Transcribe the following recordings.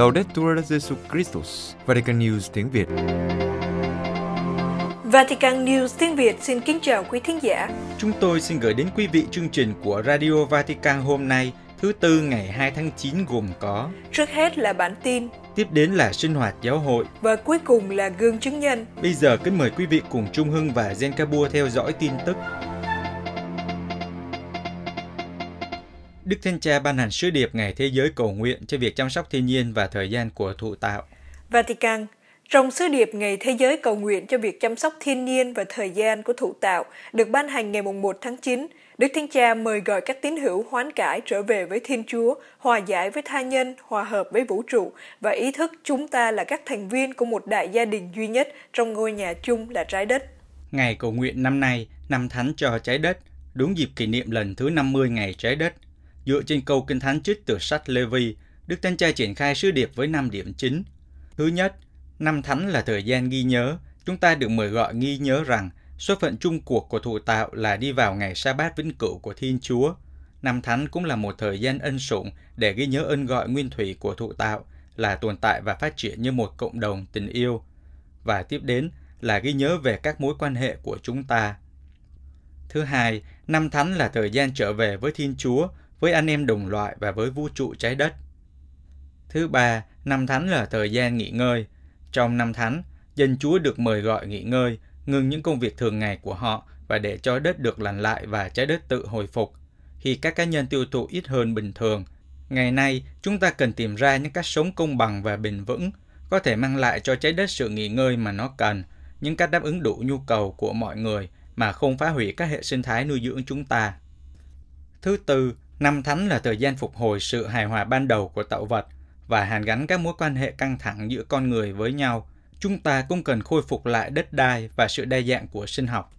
Laudetur Jesu Christus, Vatican News tiếng Việt. Vatican News tiếng Việt xin kính chào quý thính giả. Chúng tôi xin gửi đến quý vị chương trình của Radio Vatican hôm nay, thứ tư ngày 2 tháng 9 gồm có Trước hết là bản tin Tiếp đến là sinh hoạt giáo hội Và cuối cùng là gương chứng nhân Bây giờ kính mời quý vị cùng Trung Hưng và Zen Kabua theo dõi tin tức Đức Thiên Cha ban hành sứ điệp Ngày Thế giới cầu nguyện cho việc chăm sóc thiên nhiên và thời gian của thụ tạo. Vatican, trong sứ điệp Ngày Thế giới cầu nguyện cho việc chăm sóc thiên nhiên và thời gian của thụ tạo được ban hành ngày 1 tháng 9, Đức Thánh Cha mời gọi các tín hữu hoán cải trở về với Thiên Chúa, hòa giải với tha nhân, hòa hợp với vũ trụ và ý thức chúng ta là các thành viên của một đại gia đình duy nhất trong ngôi nhà chung là trái đất. Ngày cầu nguyện năm nay, năm thánh cho trái đất, đúng dịp kỷ niệm lần thứ 50 ngày trái đất – Dựa trên câu kinh thánh trích từ sách Lê-vi, Đức Thánh Cha triển khai sứ điệp với 5 điểm chính. Thứ nhất, năm thánh là thời gian ghi nhớ. Chúng ta được mời gọi ghi nhớ rằng số phận chung cuộc của thụ tạo là đi vào ngày sa bát vĩnh cửu của Thiên Chúa. Năm thánh cũng là một thời gian ân sủng để ghi nhớ ơn gọi nguyên thủy của thụ tạo là tồn tại và phát triển như một cộng đồng tình yêu. Và tiếp đến là ghi nhớ về các mối quan hệ của chúng ta. Thứ hai, năm thánh là thời gian trở về với Thiên Chúa, với anh em đồng loại và với vũ trụ trái đất. Thứ ba, năm thánh là thời gian nghỉ ngơi. Trong năm thánh, dân chúa được mời gọi nghỉ ngơi, ngừng những công việc thường ngày của họ và để cho đất được lành lại và trái đất tự hồi phục. Khi các cá nhân tiêu thụ ít hơn bình thường, ngày nay chúng ta cần tìm ra những cách sống công bằng và bền vững, có thể mang lại cho trái đất sự nghỉ ngơi mà nó cần, những cách đáp ứng đủ nhu cầu của mọi người mà không phá hủy các hệ sinh thái nuôi dưỡng chúng ta. Thứ tư, Năm thánh là thời gian phục hồi sự hài hòa ban đầu của tạo vật và hàn gắn các mối quan hệ căng thẳng giữa con người với nhau. Chúng ta cũng cần khôi phục lại đất đai và sự đa dạng của sinh học.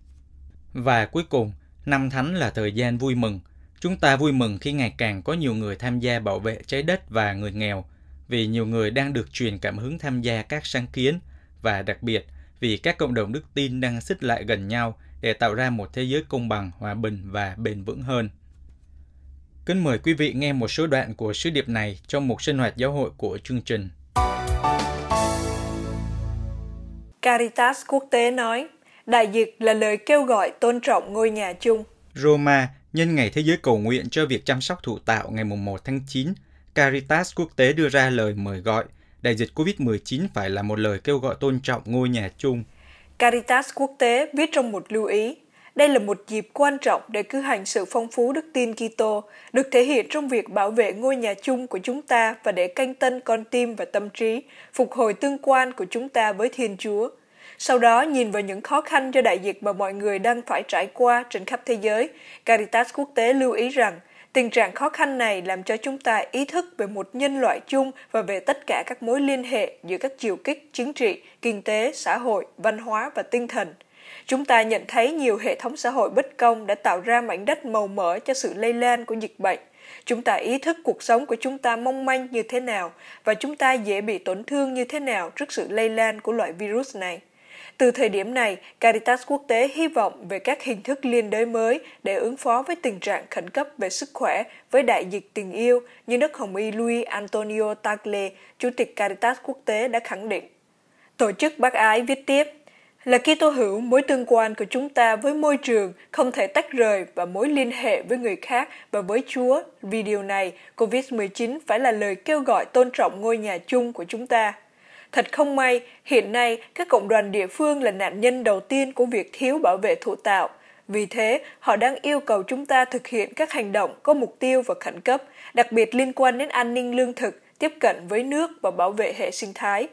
Và cuối cùng, năm thánh là thời gian vui mừng. Chúng ta vui mừng khi ngày càng có nhiều người tham gia bảo vệ trái đất và người nghèo, vì nhiều người đang được truyền cảm hứng tham gia các sáng kiến và đặc biệt vì các cộng đồng đức tin đang xích lại gần nhau để tạo ra một thế giới công bằng, hòa bình và bền vững hơn. Kính mời quý vị nghe một số đoạn của sứ điệp này trong một sinh hoạt giáo hội của chương trình. Caritas quốc tế nói, đại dịch là lời kêu gọi tôn trọng ngôi nhà chung. Roma, nhân ngày Thế giới cầu nguyện cho việc chăm sóc thụ tạo ngày 1 tháng 9, Caritas quốc tế đưa ra lời mời gọi đại dịch COVID-19 phải là một lời kêu gọi tôn trọng ngôi nhà chung. Caritas quốc tế viết trong một lưu ý, đây là một dịp quan trọng để cử hành sự phong phú đức tin Kitô được thể hiện trong việc bảo vệ ngôi nhà chung của chúng ta và để canh tân con tim và tâm trí, phục hồi tương quan của chúng ta với Thiên Chúa. Sau đó nhìn vào những khó khăn do đại dịch mà mọi người đang phải trải qua trên khắp thế giới, Caritas quốc tế lưu ý rằng tình trạng khó khăn này làm cho chúng ta ý thức về một nhân loại chung và về tất cả các mối liên hệ giữa các chiều kích chính trị, kinh tế, xã hội, văn hóa và tinh thần – Chúng ta nhận thấy nhiều hệ thống xã hội bất công đã tạo ra mảnh đất màu mỡ cho sự lây lan của dịch bệnh. Chúng ta ý thức cuộc sống của chúng ta mong manh như thế nào và chúng ta dễ bị tổn thương như thế nào trước sự lây lan của loại virus này. Từ thời điểm này, Caritas quốc tế hy vọng về các hình thức liên đới mới để ứng phó với tình trạng khẩn cấp về sức khỏe với đại dịch tình yêu như Đức Hồng Y Luis Antonio Tagle, Chủ tịch Caritas quốc tế đã khẳng định. Tổ chức bác ái viết tiếp, là khi tôi hiểu mối tương quan của chúng ta với môi trường không thể tách rời và mối liên hệ với người khác và với Chúa. Vì điều này, COVID-19 phải là lời kêu gọi tôn trọng ngôi nhà chung của chúng ta. Thật không may, hiện nay các cộng đoàn địa phương là nạn nhân đầu tiên của việc thiếu bảo vệ thụ tạo. Vì thế, họ đang yêu cầu chúng ta thực hiện các hành động có mục tiêu và khẩn cấp, đặc biệt liên quan đến an ninh lương thực, tiếp cận với nước và bảo vệ hệ sinh thái.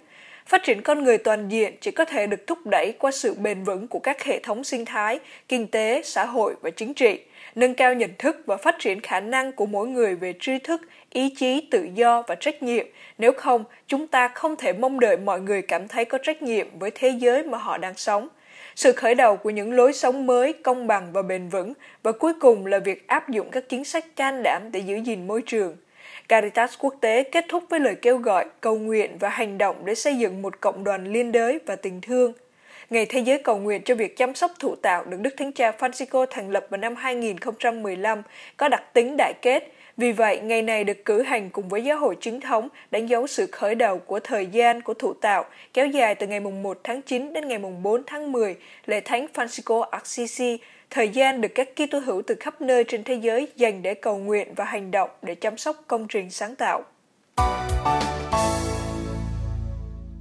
Phát triển con người toàn diện chỉ có thể được thúc đẩy qua sự bền vững của các hệ thống sinh thái, kinh tế, xã hội và chính trị, nâng cao nhận thức và phát triển khả năng của mỗi người về tri thức, ý chí tự do và trách nhiệm. Nếu không, chúng ta không thể mong đợi mọi người cảm thấy có trách nhiệm với thế giới mà họ đang sống sự khởi đầu của những lối sống mới công bằng và bền vững và cuối cùng là việc áp dụng các chính sách can đảm để giữ gìn môi trường Caritas quốc tế kết thúc với lời kêu gọi, cầu nguyện và hành động để xây dựng một cộng đoàn liên đới và tình thương. Ngày Thế giới cầu nguyện cho việc chăm sóc thụ tạo được Đức Thánh Cha Francisco thành lập vào năm 2015 có đặc tính đại kết. Vì vậy, ngày này được cử hành cùng với giáo hội chính thống đánh dấu sự khởi đầu của thời gian của thụ tạo kéo dài từ ngày 1 tháng 9 đến ngày 4 tháng 10, lễ Thánh Francisco Assisi thời gian được các Kitô hữu từ khắp nơi trên thế giới dành để cầu nguyện và hành động để chăm sóc công trình sáng tạo.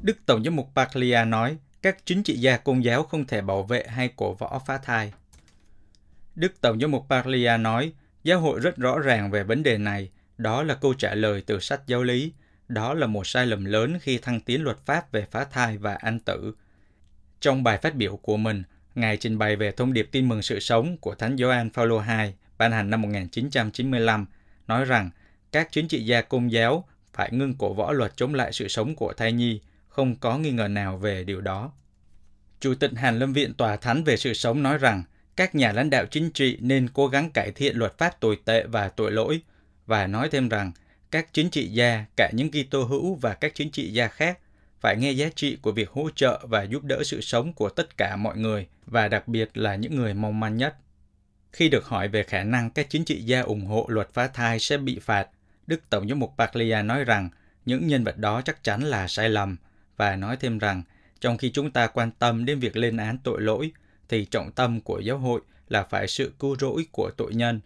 Đức Tổng giám mục Paglia nói, các chính trị gia công giáo không thể bảo vệ hay cổ võ phá thai. Đức Tổng giám mục Paglia nói, giáo hội rất rõ ràng về vấn đề này, đó là câu trả lời từ sách giáo lý, đó là một sai lầm lớn khi thăng tiến luật pháp về phá thai và an tử. Trong bài phát biểu của mình, Ngài trình bày về thông điệp tin mừng sự sống của Thánh Gioan Phaolô II ban hành năm 1995, nói rằng các chính trị gia công giáo phải ngưng cổ võ luật chống lại sự sống của thai nhi, không có nghi ngờ nào về điều đó. Chủ tịch Hàn Lâm Viện Tòa Thánh về sự sống nói rằng các nhà lãnh đạo chính trị nên cố gắng cải thiện luật pháp tồi tệ và tội lỗi, và nói thêm rằng các chính trị gia, cả những Kitô hữu và các chính trị gia khác phải nghe giá trị của việc hỗ trợ và giúp đỡ sự sống của tất cả mọi người và đặc biệt là những người mong manh nhất. Khi được hỏi về khả năng các chính trị gia ủng hộ luật phá thai sẽ bị phạt, Đức Tổng giám mục Paglia nói rằng những nhân vật đó chắc chắn là sai lầm và nói thêm rằng trong khi chúng ta quan tâm đến việc lên án tội lỗi thì trọng tâm của giáo hội là phải sự cứu rỗi của tội nhân.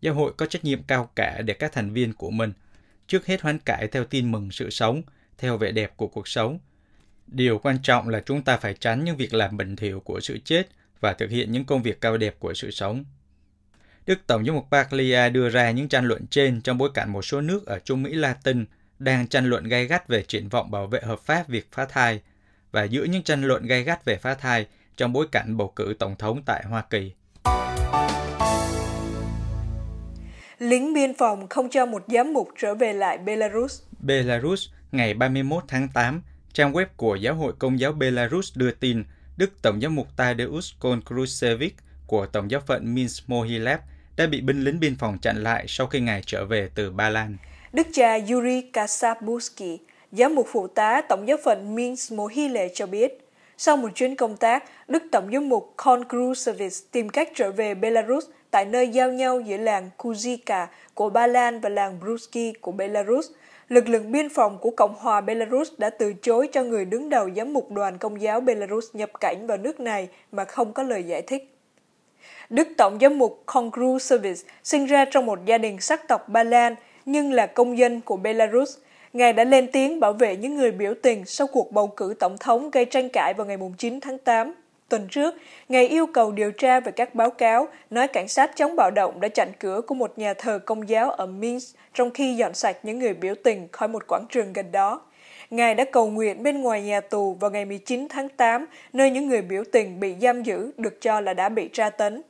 Giáo hội có trách nhiệm cao cả để các thành viên của mình trước hết hoán cải theo tin mừng sự sống – theo vẻ đẹp của cuộc sống. Điều quan trọng là chúng ta phải tránh những việc làm bình thiểu của sự chết và thực hiện những công việc cao đẹp của sự sống. Đức Tổng giám mục Paglia đưa ra những tranh luận trên trong bối cảnh một số nước ở Trung Mỹ Latin đang tranh luận gay gắt về triển vọng bảo vệ hợp pháp việc phá thai và giữa những tranh luận gay gắt về phá thai trong bối cảnh bầu cử tổng thống tại Hoa Kỳ. Lính biên phòng không cho một giám mục trở về lại Belarus. Belarus ngày 31 tháng 8, trang web của Giáo hội Công giáo Belarus đưa tin Đức Tổng giám mục Tadeusz Konkrusevich của Tổng giáo phận Minsk mohilev đã bị binh lính biên phòng chặn lại sau khi ngài trở về từ Ba Lan. Đức cha Yuri Kasabuski, giám mục phụ tá Tổng giáo phận Minsk mohilev cho biết, sau một chuyến công tác, Đức Tổng giám mục Konkrusevich tìm cách trở về Belarus tại nơi giao nhau giữa làng Kuzika của Ba Lan và làng Bruski của Belarus – lực lượng biên phòng của Cộng hòa Belarus đã từ chối cho người đứng đầu giám mục đoàn công giáo Belarus nhập cảnh vào nước này mà không có lời giải thích. Đức Tổng giám mục Kongru Service sinh ra trong một gia đình sắc tộc Ba Lan nhưng là công dân của Belarus. Ngài đã lên tiếng bảo vệ những người biểu tình sau cuộc bầu cử tổng thống gây tranh cãi vào ngày 9 tháng 8 Tuần trước, ngày yêu cầu điều tra về các báo cáo nói cảnh sát chống bạo động đã chặn cửa của một nhà thờ công giáo ở Minsk trong khi dọn sạch những người biểu tình khỏi một quảng trường gần đó. Ngài đã cầu nguyện bên ngoài nhà tù vào ngày 19 tháng 8, nơi những người biểu tình bị giam giữ được cho là đã bị tra tấn.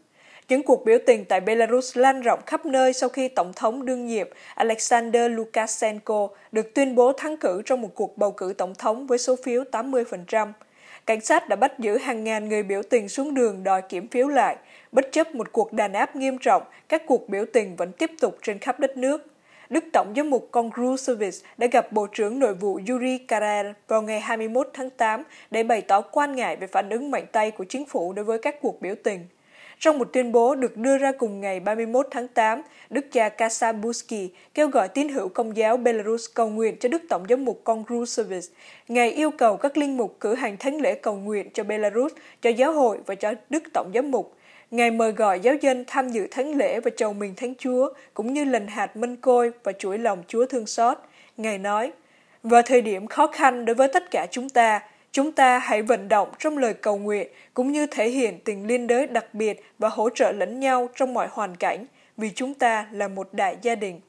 Những cuộc biểu tình tại Belarus lan rộng khắp nơi sau khi Tổng thống đương nhiệm Alexander Lukashenko được tuyên bố thắng cử trong một cuộc bầu cử tổng thống với số phiếu 80% cảnh sát đã bắt giữ hàng ngàn người biểu tình xuống đường đòi kiểm phiếu lại. Bất chấp một cuộc đàn áp nghiêm trọng, các cuộc biểu tình vẫn tiếp tục trên khắp đất nước. Đức Tổng giám mục Kongrusevic đã gặp Bộ trưởng Nội vụ Yuri Karel vào ngày 21 tháng 8 để bày tỏ quan ngại về phản ứng mạnh tay của chính phủ đối với các cuộc biểu tình. Trong một tuyên bố được đưa ra cùng ngày 31 tháng 8, Đức cha Kasabuski kêu gọi tín hữu công giáo Belarus cầu nguyện cho Đức Tổng giám mục Kongrusevic. Ngài yêu cầu các linh mục cử hành thánh lễ cầu nguyện cho Belarus, cho giáo hội và cho Đức Tổng giám mục. Ngài mời gọi giáo dân tham dự thánh lễ và chầu mình thánh Chúa, cũng như lần hạt minh côi và chuỗi lòng Chúa thương xót. Ngài nói, vào thời điểm khó khăn đối với tất cả chúng ta, Chúng ta hãy vận động trong lời cầu nguyện, cũng như thể hiện tình liên đới đặc biệt và hỗ trợ lẫn nhau trong mọi hoàn cảnh, vì chúng ta là một đại gia đình.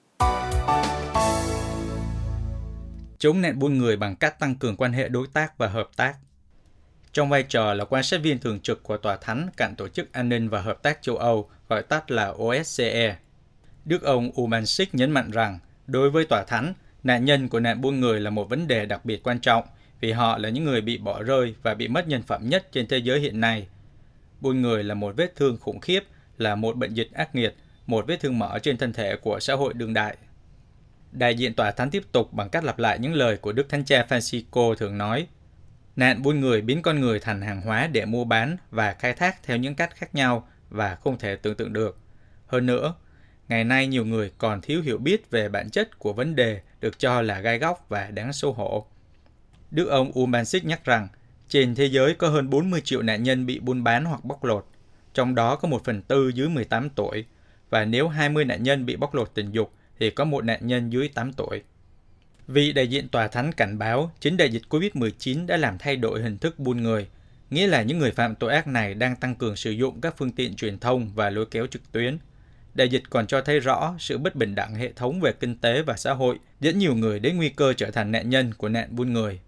Chống nạn buôn người bằng cách tăng cường quan hệ đối tác và hợp tác trong vai trò là quan sát viên thường trực của Tòa Thánh cạnh Tổ chức An ninh và Hợp tác châu Âu, gọi tắt là OSCE. Đức ông Umansik nhấn mạnh rằng, đối với Tòa Thánh, nạn nhân của nạn buôn người là một vấn đề đặc biệt quan trọng vì họ là những người bị bỏ rơi và bị mất nhân phẩm nhất trên thế giới hiện nay. Buôn người là một vết thương khủng khiếp, là một bệnh dịch ác nghiệt, một vết thương mở trên thân thể của xã hội đương đại. Đại diện tòa thánh tiếp tục bằng cách lặp lại những lời của Đức Thánh Cha Francisco thường nói. Nạn buôn người biến con người thành hàng hóa để mua bán và khai thác theo những cách khác nhau và không thể tưởng tượng được. Hơn nữa, ngày nay nhiều người còn thiếu hiểu biết về bản chất của vấn đề được cho là gai góc và đáng xấu hổ. Đức ông Umansik nhắc rằng, trên thế giới có hơn 40 triệu nạn nhân bị buôn bán hoặc bóc lột, trong đó có 1 phần tư dưới 18 tuổi, và nếu 20 nạn nhân bị bóc lột tình dục thì có một nạn nhân dưới 8 tuổi. Vị đại diện tòa thánh cảnh báo chính đại dịch COVID-19 đã làm thay đổi hình thức buôn người, nghĩa là những người phạm tội ác này đang tăng cường sử dụng các phương tiện truyền thông và lối kéo trực tuyến. Đại dịch còn cho thấy rõ sự bất bình đẳng hệ thống về kinh tế và xã hội dẫn nhiều người đến nguy cơ trở thành nạn nhân của nạn buôn người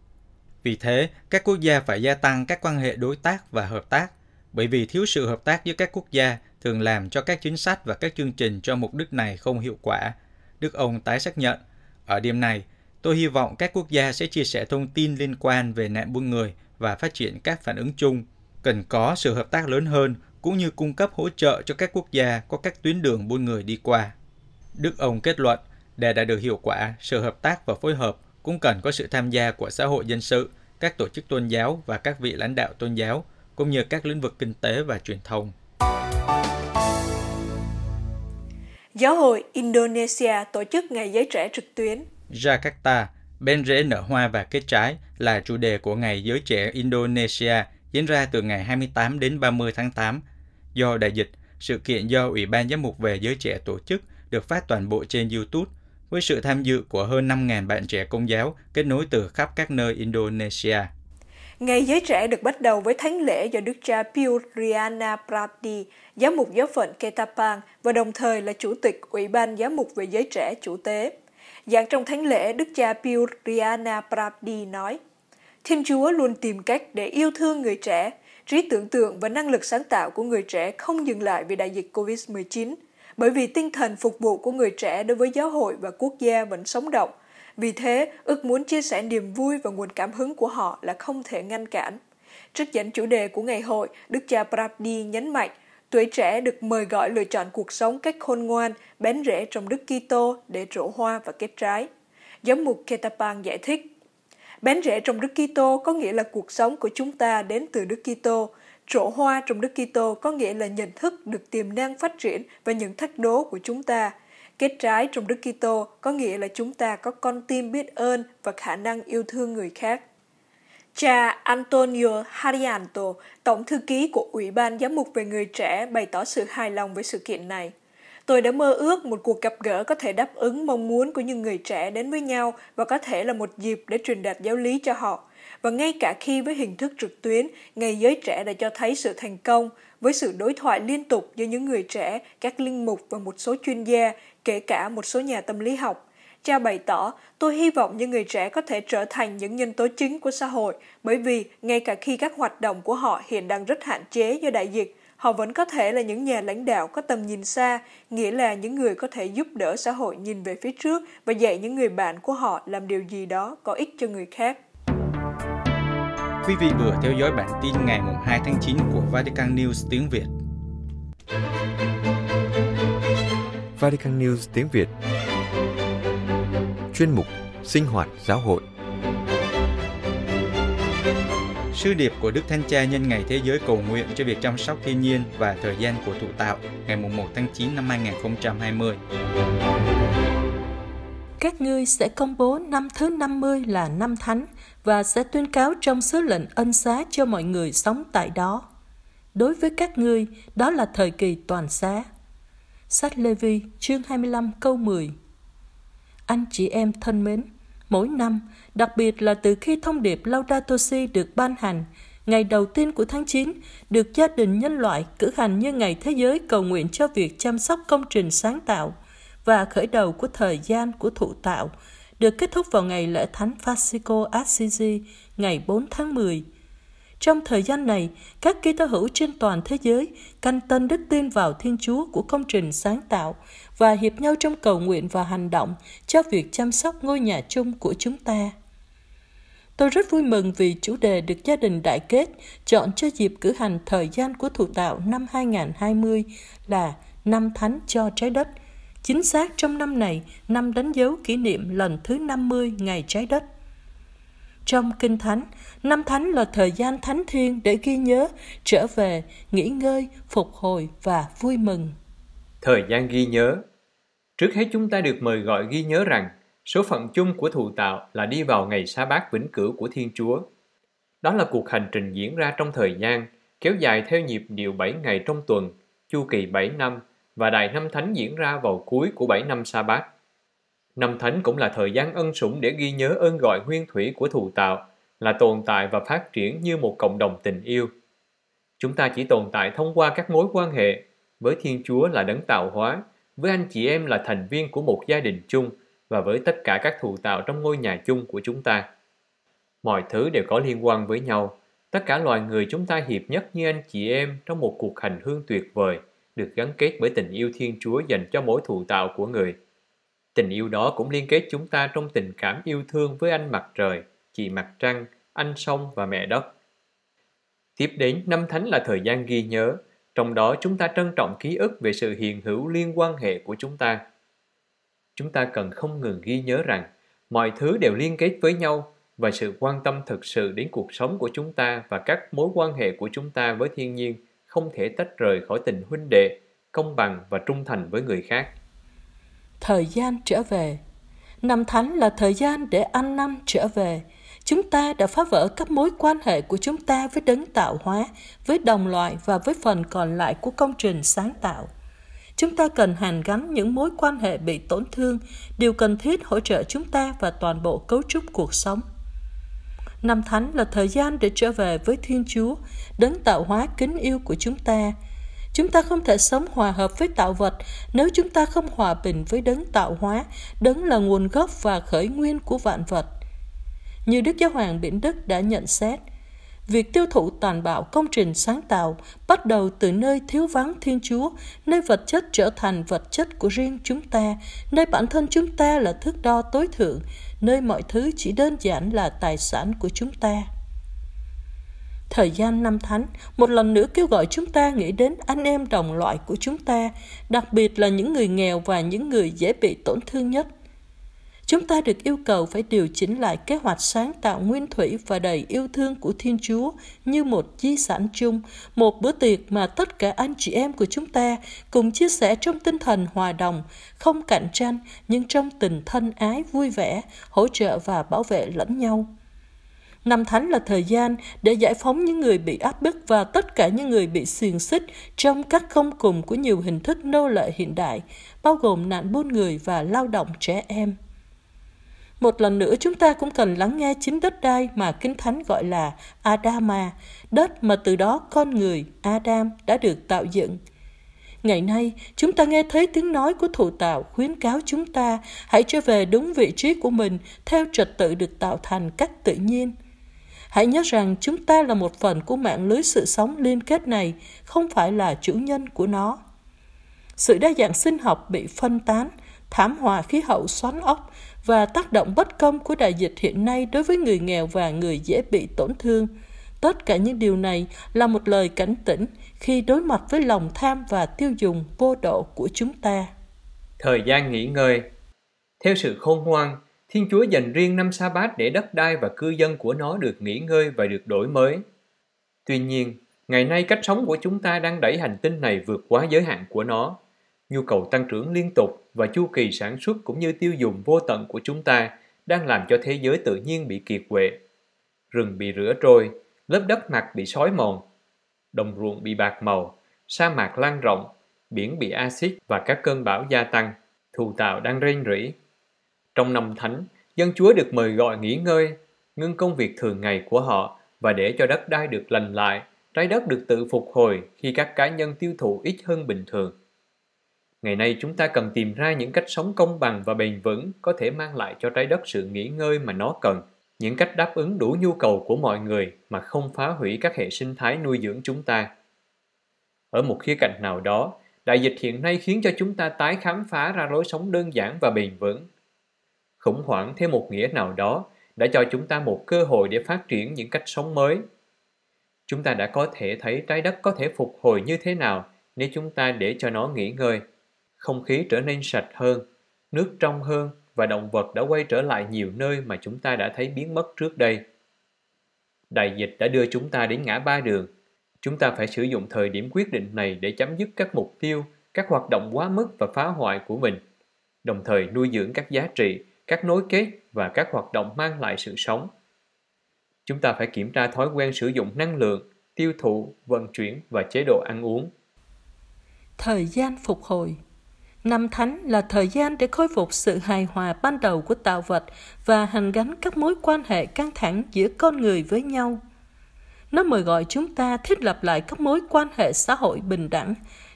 vì thế, các quốc gia phải gia tăng các quan hệ đối tác và hợp tác, bởi vì thiếu sự hợp tác giữa các quốc gia thường làm cho các chính sách và các chương trình cho mục đích này không hiệu quả. Đức ông tái xác nhận, ở điểm này, tôi hy vọng các quốc gia sẽ chia sẻ thông tin liên quan về nạn buôn người và phát triển các phản ứng chung. Cần có sự hợp tác lớn hơn cũng như cung cấp hỗ trợ cho các quốc gia có các tuyến đường buôn người đi qua. Đức ông kết luận, để đạt được hiệu quả, sự hợp tác và phối hợp cũng cần có sự tham gia của xã hội dân sự, các tổ chức tôn giáo và các vị lãnh đạo tôn giáo, cũng như các lĩnh vực kinh tế và truyền thông. Giáo hội Indonesia tổ chức Ngày Giới Trẻ trực tuyến Jakarta, bên rễ nở hoa và kết trái là chủ đề của Ngày Giới Trẻ Indonesia diễn ra từ ngày 28 đến 30 tháng 8. Do đại dịch, sự kiện do Ủy ban Giám mục về Giới Trẻ tổ chức được phát toàn bộ trên YouTube với sự tham dự của hơn 5.000 bạn trẻ công giáo kết nối từ khắp các nơi Indonesia. Ngày giới trẻ được bắt đầu với thánh lễ do đức cha Puriana Prabdi, giám mục giáo phận Ketapang và đồng thời là chủ tịch Ủy ban giám mục về giới trẻ chủ tế. Giảng trong thánh lễ, đức cha Puriana Prabdi nói, Thiên Chúa luôn tìm cách để yêu thương người trẻ, trí tưởng tượng và năng lực sáng tạo của người trẻ không dừng lại vì đại dịch COVID-19– bởi vì tinh thần phục vụ của người trẻ đối với giáo hội và quốc gia vẫn sống động. Vì thế, ước muốn chia sẻ niềm vui và nguồn cảm hứng của họ là không thể ngăn cản. trước dẫn chủ đề của ngày hội, Đức cha Prabdi nhấn mạnh, tuổi trẻ được mời gọi lựa chọn cuộc sống cách khôn ngoan, bén rễ trong Đức Kitô để trổ hoa và kết trái. Giám mục Ketapang giải thích, Bén rễ trong Đức Kitô có nghĩa là cuộc sống của chúng ta đến từ Đức Kitô, Trổ hoa trong Đức Kitô có nghĩa là nhận thức được tiềm năng phát triển và những thách đố của chúng ta. Kết trái trong Đức Kitô có nghĩa là chúng ta có con tim biết ơn và khả năng yêu thương người khác. Cha Antonio Harianto, tổng thư ký của Ủy ban Giám mục về người trẻ, bày tỏ sự hài lòng với sự kiện này. Tôi đã mơ ước một cuộc gặp gỡ có thể đáp ứng mong muốn của những người trẻ đến với nhau và có thể là một dịp để truyền đạt giáo lý cho họ. Và ngay cả khi với hình thức trực tuyến, ngày giới trẻ đã cho thấy sự thành công với sự đối thoại liên tục giữa những người trẻ, các linh mục và một số chuyên gia, kể cả một số nhà tâm lý học. Cha bày tỏ, tôi hy vọng những người trẻ có thể trở thành những nhân tố chính của xã hội, bởi vì ngay cả khi các hoạt động của họ hiện đang rất hạn chế do đại dịch, họ vẫn có thể là những nhà lãnh đạo có tầm nhìn xa, nghĩa là những người có thể giúp đỡ xã hội nhìn về phía trước và dạy những người bạn của họ làm điều gì đó có ích cho người khác. Quý vị vừa theo dõi bản tin ngày 2 tháng 9 của Vatican News tiếng Việt. Vatican News tiếng Việt Chuyên mục Sinh hoạt giáo hội Sứ điệp của Đức Thánh Cha nhân ngày thế giới cầu nguyện cho việc chăm sóc thiên nhiên và thời gian của thụ tạo ngày 1 tháng 9 năm 2020 các ngươi sẽ công bố năm thứ 50 là năm thánh và sẽ tuyên cáo trong sứ lệnh ân xá cho mọi người sống tại đó. Đối với các ngươi, đó là thời kỳ toàn xá. Sách Lê Vi, chương 25 câu 10 Anh chị em thân mến, mỗi năm, đặc biệt là từ khi thông điệp Laudato Si được ban hành, ngày đầu tiên của tháng 9 được gia đình nhân loại cử hành như ngày thế giới cầu nguyện cho việc chăm sóc công trình sáng tạo – và khởi đầu của thời gian của thụ tạo, được kết thúc vào ngày lễ Thánh Francisco Assisi, ngày 4 tháng 10. Trong thời gian này, các ký tơ hữu trên toàn thế giới canh tân đức tin vào Thiên Chúa của công trình sáng tạo và hiệp nhau trong cầu nguyện và hành động cho việc chăm sóc ngôi nhà chung của chúng ta. Tôi rất vui mừng vì chủ đề được gia đình đại kết chọn cho dịp cử hành thời gian của thụ tạo năm 2020 là năm thánh cho trái đất – chính xác trong năm này, năm đánh dấu kỷ niệm lần thứ 50 ngày trái đất. Trong Kinh Thánh, năm Thánh là thời gian thánh thiên để ghi nhớ, trở về, nghỉ ngơi, phục hồi và vui mừng. Thời gian ghi nhớ Trước hết chúng ta được mời gọi ghi nhớ rằng số phận chung của thụ tạo là đi vào ngày sa bát vĩnh cửu của Thiên Chúa. Đó là cuộc hành trình diễn ra trong thời gian, kéo dài theo nhịp điệu 7 ngày trong tuần, chu kỳ 7 năm và đài Năm Thánh diễn ra vào cuối của 7 năm sa bát. Năm Thánh cũng là thời gian ân sủng để ghi nhớ ơn gọi nguyên thủy của thù tạo, là tồn tại và phát triển như một cộng đồng tình yêu. Chúng ta chỉ tồn tại thông qua các mối quan hệ, với Thiên Chúa là đấng tạo hóa, với anh chị em là thành viên của một gia đình chung và với tất cả các thù tạo trong ngôi nhà chung của chúng ta. Mọi thứ đều có liên quan với nhau, tất cả loài người chúng ta hiệp nhất như anh chị em trong một cuộc hành hương tuyệt vời – được gắn kết bởi tình yêu Thiên Chúa dành cho mỗi thụ tạo của người. Tình yêu đó cũng liên kết chúng ta trong tình cảm yêu thương với anh mặt trời, chị mặt trăng, anh sông và mẹ đất. Tiếp đến, năm thánh là thời gian ghi nhớ, trong đó chúng ta trân trọng ký ức về sự hiện hữu liên quan hệ của chúng ta. Chúng ta cần không ngừng ghi nhớ rằng mọi thứ đều liên kết với nhau và sự quan tâm thực sự đến cuộc sống của chúng ta và các mối quan hệ của chúng ta với thiên nhiên – không thể tách rời khỏi tình huynh đệ, công bằng và trung thành với người khác. Thời gian trở về Năm Thánh là thời gian để ăn năm trở về. Chúng ta đã phá vỡ các mối quan hệ của chúng ta với đấng tạo hóa, với đồng loại và với phần còn lại của công trình sáng tạo. Chúng ta cần hàn gắn những mối quan hệ bị tổn thương, điều cần thiết hỗ trợ chúng ta và toàn bộ cấu trúc cuộc sống. Năm Thánh là thời gian để trở về với Thiên Chúa, đấng tạo hóa kính yêu của chúng ta. Chúng ta không thể sống hòa hợp với tạo vật nếu chúng ta không hòa bình với đấng tạo hóa, đấng là nguồn gốc và khởi nguyên của vạn vật. Như Đức Giáo Hoàng Biển Đức đã nhận xét, việc tiêu thụ tàn bạo công trình sáng tạo bắt đầu từ nơi thiếu vắng Thiên Chúa, nơi vật chất trở thành vật chất của riêng chúng ta, nơi bản thân chúng ta là thước đo tối thượng, nơi mọi thứ chỉ đơn giản là tài sản của chúng ta. Thời gian năm thánh một lần nữa kêu gọi chúng ta nghĩ đến anh em đồng loại của chúng ta, đặc biệt là những người nghèo và những người dễ bị tổn thương nhất Chúng ta được yêu cầu phải điều chỉnh lại kế hoạch sáng tạo nguyên thủy và đầy yêu thương của Thiên Chúa như một di sản chung, một bữa tiệc mà tất cả anh chị em của chúng ta cùng chia sẻ trong tinh thần hòa đồng, không cạnh tranh nhưng trong tình thân ái vui vẻ, hỗ trợ và bảo vệ lẫn nhau. Năm Thánh là thời gian để giải phóng những người bị áp bức và tất cả những người bị xiềng xích trong các công cùng của nhiều hình thức nô lệ hiện đại, bao gồm nạn buôn người và lao động trẻ em. Một lần nữa chúng ta cũng cần lắng nghe chính đất đai mà Kinh Thánh gọi là Adama, đất mà từ đó con người Adam đã được tạo dựng. Ngày nay, chúng ta nghe thấy tiếng nói của thụ tạo khuyến cáo chúng ta hãy trở về đúng vị trí của mình theo trật tự được tạo thành cách tự nhiên. Hãy nhớ rằng chúng ta là một phần của mạng lưới sự sống liên kết này, không phải là chủ nhân của nó. Sự đa dạng sinh học bị phân tán, thảm họa khí hậu xoắn ốc và tác động bất công của đại dịch hiện nay đối với người nghèo và người dễ bị tổn thương. Tất cả những điều này là một lời cảnh tỉnh khi đối mặt với lòng tham và tiêu dùng vô độ của chúng ta. Thời gian nghỉ ngơi Theo sự khôn ngoan, Thiên Chúa dành riêng năm sa bát để đất đai và cư dân của nó được nghỉ ngơi và được đổi mới. Tuy nhiên, ngày nay cách sống của chúng ta đang đẩy hành tinh này vượt quá giới hạn của nó nhu cầu tăng trưởng liên tục và chu kỳ sản xuất cũng như tiêu dùng vô tận của chúng ta đang làm cho thế giới tự nhiên bị kiệt quệ. Rừng bị rửa trôi, lớp đất mặt bị sói mòn, đồng ruộng bị bạc màu, sa mạc lan rộng, biển bị axit và các cơn bão gia tăng, thù tạo đang rên rỉ. Trong năm thánh, dân chúa được mời gọi nghỉ ngơi, ngưng công việc thường ngày của họ và để cho đất đai được lành lại, trái đất được tự phục hồi khi các cá nhân tiêu thụ ít hơn bình thường. Ngày nay chúng ta cần tìm ra những cách sống công bằng và bền vững có thể mang lại cho trái đất sự nghỉ ngơi mà nó cần, những cách đáp ứng đủ nhu cầu của mọi người mà không phá hủy các hệ sinh thái nuôi dưỡng chúng ta. Ở một khía cạnh nào đó, đại dịch hiện nay khiến cho chúng ta tái khám phá ra lối sống đơn giản và bền vững. Khủng hoảng theo một nghĩa nào đó đã cho chúng ta một cơ hội để phát triển những cách sống mới. Chúng ta đã có thể thấy trái đất có thể phục hồi như thế nào nếu chúng ta để cho nó nghỉ ngơi không khí trở nên sạch hơn, nước trong hơn và động vật đã quay trở lại nhiều nơi mà chúng ta đã thấy biến mất trước đây. Đại dịch đã đưa chúng ta đến ngã ba đường. Chúng ta phải sử dụng thời điểm quyết định này để chấm dứt các mục tiêu, các hoạt động quá mức và phá hoại của mình, đồng thời nuôi dưỡng các giá trị, các nối kết và các hoạt động mang lại sự sống. Chúng ta phải kiểm tra thói quen sử dụng năng lượng, tiêu thụ, vận chuyển và chế độ ăn uống. Thời gian phục hồi Năm Thánh là thời gian để khôi phục sự hài hòa ban đầu của tạo vật và hành gánh các mối quan hệ căng thẳng giữa con người với nhau. Nó mời gọi chúng ta thiết lập lại các mối quan hệ xã hội bình đẳng,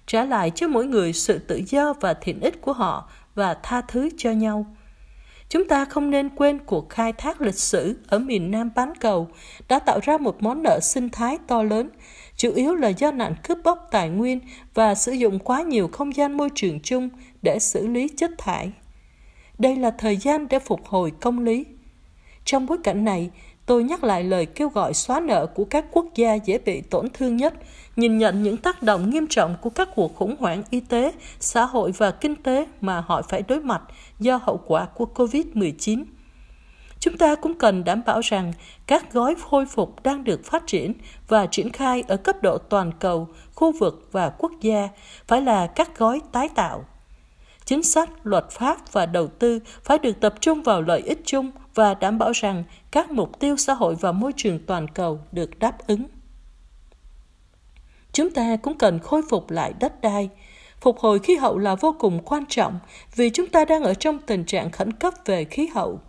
trả lại cho mỗi người sự tự do và thiện ích của họ và tha thứ cho nhau. Chúng ta không nên quên cuộc khai thác lịch sử ở miền Nam bán cầu đã tạo ra một món nợ sinh thái to lớn, chủ yếu là do nạn cướp bóc tài nguyên và sử dụng quá nhiều không gian môi trường chung để xử lý chất thải. Đây là thời gian để phục hồi công lý. Trong bối cảnh này, tôi nhắc lại lời kêu gọi xóa nợ của các quốc gia dễ bị tổn thương nhất, nhìn nhận những tác động nghiêm trọng của các cuộc khủng hoảng y tế, xã hội và kinh tế mà họ phải đối mặt do hậu quả của COVID-19. Chúng ta cũng cần đảm bảo rằng các gói khôi phục đang được phát triển và triển khai ở cấp độ toàn cầu, khu vực và quốc gia phải là các gói tái tạo. Chính sách, luật pháp và đầu tư phải được tập trung vào lợi ích chung và đảm bảo rằng các mục tiêu xã hội và môi trường toàn cầu được đáp ứng. Chúng ta cũng cần khôi phục lại đất đai, Phục hồi khí hậu là vô cùng quan trọng vì chúng ta đang ở trong tình trạng khẩn cấp về khí hậu.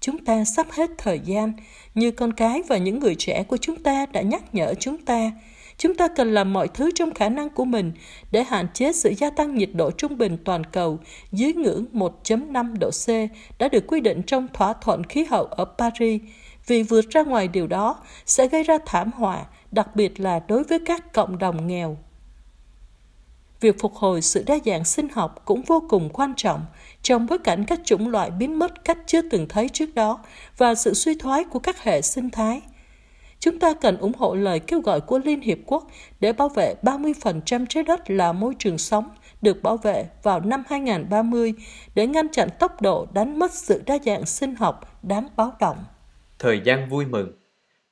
Chúng ta sắp hết thời gian, như con cái và những người trẻ của chúng ta đã nhắc nhở chúng ta. Chúng ta cần làm mọi thứ trong khả năng của mình để hạn chế sự gia tăng nhiệt độ trung bình toàn cầu dưới ngưỡng 1.5 độ C đã được quy định trong thỏa thuận khí hậu ở Paris, vì vượt ra ngoài điều đó sẽ gây ra thảm họa, đặc biệt là đối với các cộng đồng nghèo việc phục hồi sự đa dạng sinh học cũng vô cùng quan trọng trong bối cảnh các chủng loại biến mất cách chưa từng thấy trước đó và sự suy thoái của các hệ sinh thái. Chúng ta cần ủng hộ lời kêu gọi của Liên Hiệp Quốc để bảo vệ 30% trái đất là môi trường sống được bảo vệ vào năm 2030 để ngăn chặn tốc độ đánh mất sự đa dạng sinh học đáng báo động. Thời gian vui mừng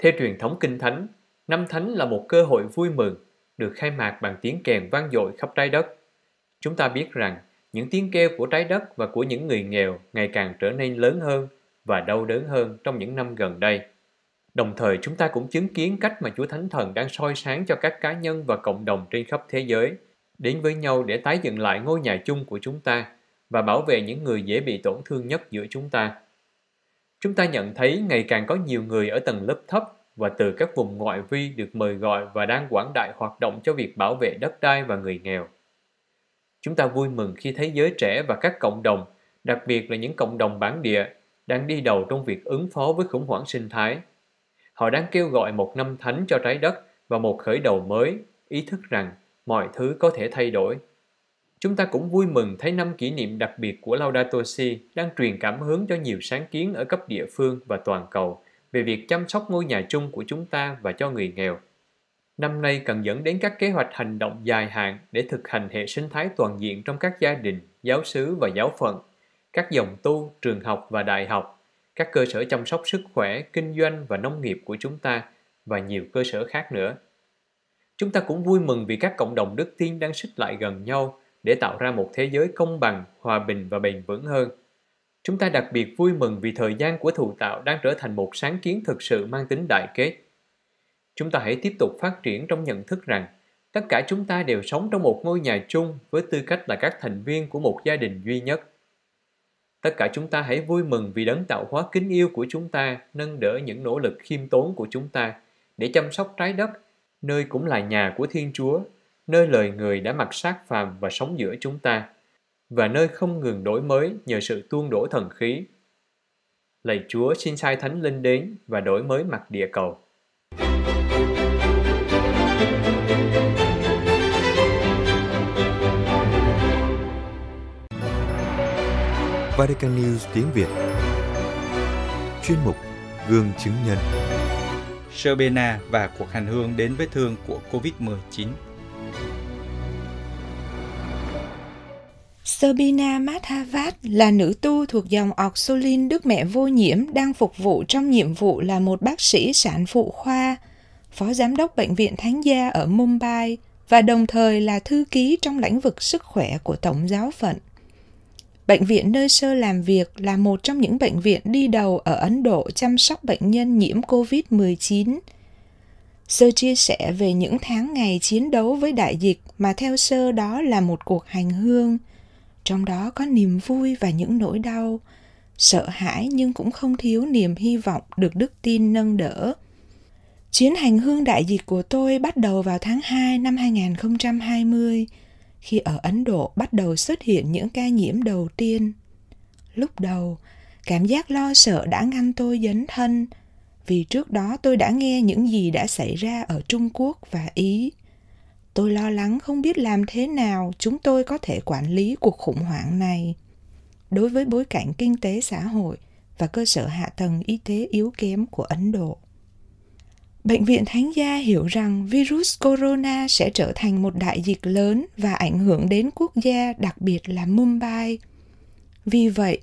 Theo truyền thống kinh thánh, năm thánh là một cơ hội vui mừng được khai mạc bằng tiếng kèn vang dội khắp trái đất. Chúng ta biết rằng những tiếng kêu của trái đất và của những người nghèo ngày càng trở nên lớn hơn và đau đớn hơn trong những năm gần đây. Đồng thời chúng ta cũng chứng kiến cách mà Chúa Thánh Thần đang soi sáng cho các cá nhân và cộng đồng trên khắp thế giới đến với nhau để tái dựng lại ngôi nhà chung của chúng ta và bảo vệ những người dễ bị tổn thương nhất giữa chúng ta. Chúng ta nhận thấy ngày càng có nhiều người ở tầng lớp thấp và từ các vùng ngoại vi được mời gọi và đang quảng đại hoạt động cho việc bảo vệ đất đai và người nghèo. Chúng ta vui mừng khi thấy giới trẻ và các cộng đồng, đặc biệt là những cộng đồng bản địa, đang đi đầu trong việc ứng phó với khủng hoảng sinh thái. Họ đang kêu gọi một năm thánh cho trái đất và một khởi đầu mới, ý thức rằng mọi thứ có thể thay đổi. Chúng ta cũng vui mừng thấy năm kỷ niệm đặc biệt của Laudato Si đang truyền cảm hứng cho nhiều sáng kiến ở cấp địa phương và toàn cầu – về việc chăm sóc ngôi nhà chung của chúng ta và cho người nghèo. Năm nay cần dẫn đến các kế hoạch hành động dài hạn để thực hành hệ sinh thái toàn diện trong các gia đình, giáo xứ và giáo phận, các dòng tu, trường học và đại học, các cơ sở chăm sóc sức khỏe, kinh doanh và nông nghiệp của chúng ta và nhiều cơ sở khác nữa. Chúng ta cũng vui mừng vì các cộng đồng đức tin đang xích lại gần nhau để tạo ra một thế giới công bằng, hòa bình và bền vững hơn – Chúng ta đặc biệt vui mừng vì thời gian của thụ tạo đang trở thành một sáng kiến thực sự mang tính đại kết. Chúng ta hãy tiếp tục phát triển trong nhận thức rằng tất cả chúng ta đều sống trong một ngôi nhà chung với tư cách là các thành viên của một gia đình duy nhất. Tất cả chúng ta hãy vui mừng vì đấng tạo hóa kính yêu của chúng ta nâng đỡ những nỗ lực khiêm tốn của chúng ta để chăm sóc trái đất, nơi cũng là nhà của Thiên Chúa, nơi lời người đã mặc xác phàm và sống giữa chúng ta và nơi không ngừng đổi mới nhờ sự tuôn đổ thần khí. Lạy Chúa xin sai Thánh Linh đến và đổi mới mặt địa cầu. Vatican News tiếng Việt Chuyên mục Gương chứng nhân Serbena và cuộc hành hương đến vết thương của COVID-19 Sabina Mathavat là nữ tu thuộc dòng Oxolin Đức Mẹ Vô Nhiễm đang phục vụ trong nhiệm vụ là một bác sĩ sản phụ khoa, phó giám đốc Bệnh viện Thánh Gia ở Mumbai và đồng thời là thư ký trong lĩnh vực sức khỏe của Tổng giáo phận. Bệnh viện nơi sơ làm việc là một trong những bệnh viện đi đầu ở Ấn Độ chăm sóc bệnh nhân nhiễm COVID-19. Sơ chia sẻ về những tháng ngày chiến đấu với đại dịch mà theo sơ đó là một cuộc hành hương – trong đó có niềm vui và những nỗi đau sợ hãi nhưng cũng không thiếu niềm hy vọng được đức tin nâng đỡ. Chuyến hành hương đại dịch của tôi bắt đầu vào tháng 2 năm 2020, khi ở Ấn Độ bắt đầu xuất hiện những ca nhiễm đầu tiên. Lúc đầu, cảm giác lo sợ đã ngăn tôi dấn thân, vì trước đó tôi đã nghe những gì đã xảy ra ở Trung Quốc và Ý tôi lo lắng không biết làm thế nào chúng tôi có thể quản lý cuộc khủng hoảng này đối với bối cảnh kinh tế xã hội và cơ sở hạ tầng y tế yếu kém của ấn độ bệnh viện thánh gia hiểu rằng virus corona sẽ trở thành một đại dịch lớn và ảnh hưởng đến quốc gia đặc biệt là mumbai vì vậy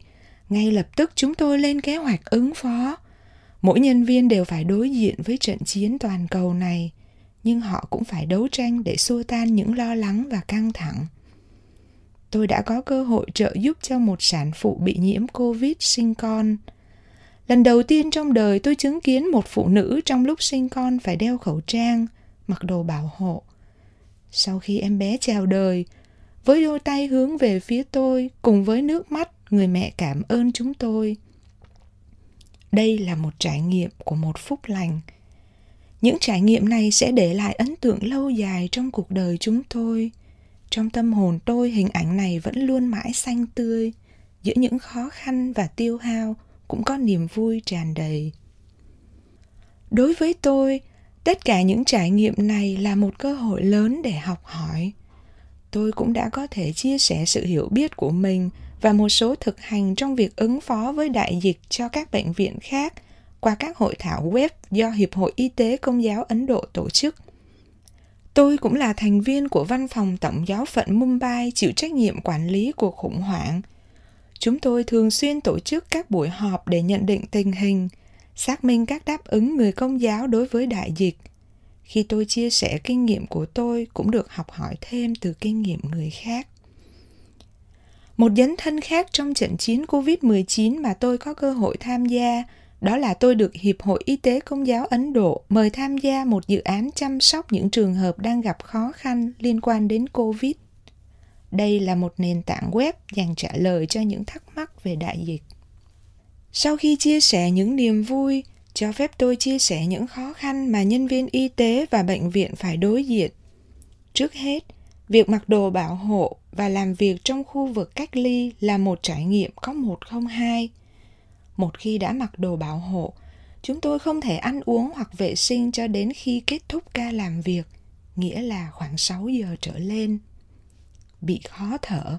ngay lập tức chúng tôi lên kế hoạch ứng phó mỗi nhân viên đều phải đối diện với trận chiến toàn cầu này nhưng họ cũng phải đấu tranh để xua tan những lo lắng và căng thẳng tôi đã có cơ hội trợ giúp cho một sản phụ bị nhiễm covid sinh con lần đầu tiên trong đời tôi chứng kiến một phụ nữ trong lúc sinh con phải đeo khẩu trang mặc đồ bảo hộ sau khi em bé chào đời với đôi tay hướng về phía tôi cùng với nước mắt người mẹ cảm ơn chúng tôi đây là một trải nghiệm của một phúc lành những trải nghiệm này sẽ để lại ấn tượng lâu dài trong cuộc đời chúng tôi trong tâm hồn tôi hình ảnh này vẫn luôn mãi xanh tươi giữa những khó khăn và tiêu hao cũng có niềm vui tràn đầy đối với tôi tất cả những trải nghiệm này là một cơ hội lớn để học hỏi tôi cũng đã có thể chia sẻ sự hiểu biết của mình và một số thực hành trong việc ứng phó với đại dịch cho các bệnh viện khác qua các hội thảo web do Hiệp hội Y tế Công giáo Ấn Độ tổ chức. Tôi cũng là thành viên của văn phòng tổng giáo phận Mumbai chịu trách nhiệm quản lý cuộc khủng hoảng. Chúng tôi thường xuyên tổ chức các buổi họp để nhận định tình hình, xác minh các đáp ứng người công giáo đối với đại dịch. Khi tôi chia sẻ kinh nghiệm của tôi cũng được học hỏi thêm từ kinh nghiệm người khác. Một dấn thân khác trong trận chiến COVID-19 mà tôi có cơ hội tham gia đó là tôi được Hiệp hội Y tế Công giáo Ấn Độ mời tham gia một dự án chăm sóc những trường hợp đang gặp khó khăn liên quan đến COVID. Đây là một nền tảng web dành trả lời cho những thắc mắc về đại dịch. Sau khi chia sẻ những niềm vui, cho phép tôi chia sẻ những khó khăn mà nhân viên y tế và bệnh viện phải đối diện. Trước hết, việc mặc đồ bảo hộ và làm việc trong khu vực cách ly là một trải nghiệm có một không hai – một khi đã mặc đồ bảo hộ chúng tôi không thể ăn uống hoặc vệ sinh cho đến khi kết thúc ca làm việc nghĩa là khoảng 6 giờ trở lên bị khó thở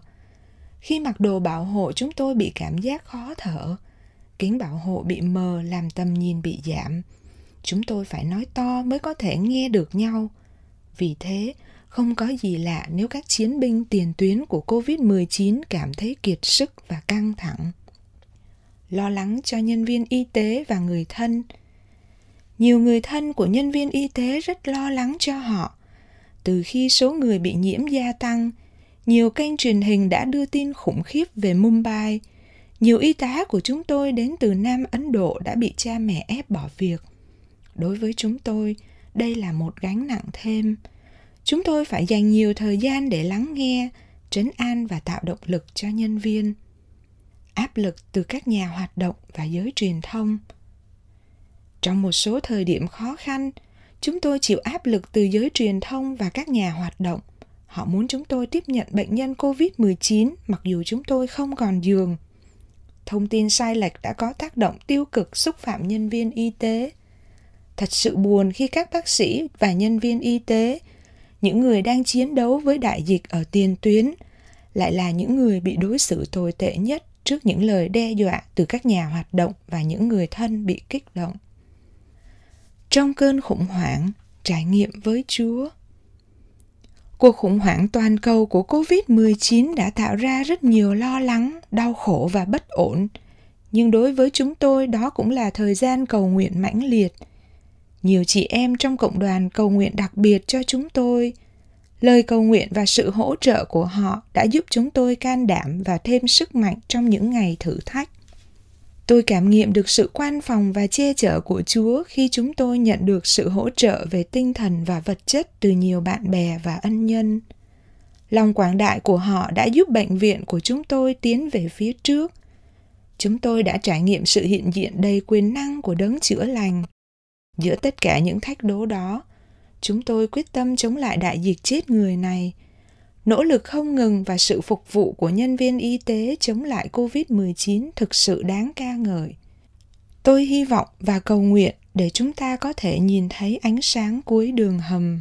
khi mặc đồ bảo hộ chúng tôi bị cảm giác khó thở kính bảo hộ bị mờ làm tầm nhìn bị giảm chúng tôi phải nói to mới có thể nghe được nhau vì thế không có gì lạ nếu các chiến binh tiền tuyến của Covid-19 cảm thấy kiệt sức và căng thẳng lo lắng cho nhân viên y tế và người thân nhiều người thân của nhân viên y tế rất lo lắng cho họ từ khi số người bị nhiễm gia tăng nhiều kênh truyền hình đã đưa tin khủng khiếp về mumbai nhiều y tá của chúng tôi đến từ nam ấn độ đã bị cha mẹ ép bỏ việc đối với chúng tôi đây là một gánh nặng thêm chúng tôi phải dành nhiều thời gian để lắng nghe trấn an và tạo động lực cho nhân viên áp lực từ các nhà hoạt động và giới truyền thông trong một số thời điểm khó khăn chúng tôi chịu áp lực từ giới truyền thông và các nhà hoạt động họ muốn chúng tôi tiếp nhận bệnh nhân covid-19 mặc dù chúng tôi không còn giường thông tin sai lệch đã có tác động tiêu cực xúc phạm nhân viên y tế thật sự buồn khi các bác sĩ và nhân viên y tế những người đang chiến đấu với đại dịch ở tiền tuyến lại là những người bị đối xử tồi tệ nhất trước những lời đe dọa từ các nhà hoạt động và những người thân bị kích động. Trong cơn khủng hoảng, trải nghiệm với Chúa. Cuộc khủng hoảng toàn cầu của Covid-19 đã tạo ra rất nhiều lo lắng, đau khổ và bất ổn. Nhưng đối với chúng tôi đó cũng là thời gian cầu nguyện mãnh liệt. Nhiều chị em trong cộng đoàn cầu nguyện đặc biệt cho chúng tôi – lời cầu nguyện và sự hỗ trợ của họ đã giúp chúng tôi can đảm và thêm sức mạnh trong những ngày thử thách tôi cảm nghiệm được sự quan phòng và che chở của chúa khi chúng tôi nhận được sự hỗ trợ về tinh thần và vật chất từ nhiều bạn bè và ân nhân lòng quảng đại của họ đã giúp bệnh viện của chúng tôi tiến về phía trước chúng tôi đã trải nghiệm sự hiện diện đầy quyền năng của đấng chữa lành giữa tất cả những thách đố đó chúng tôi quyết tâm chống lại đại dịch chết người này. Nỗ lực không ngừng và sự phục vụ của nhân viên y tế chống lại COVID-19 thực sự đáng ca ngợi. Tôi hy vọng và cầu nguyện để chúng ta có thể nhìn thấy ánh sáng cuối đường hầm.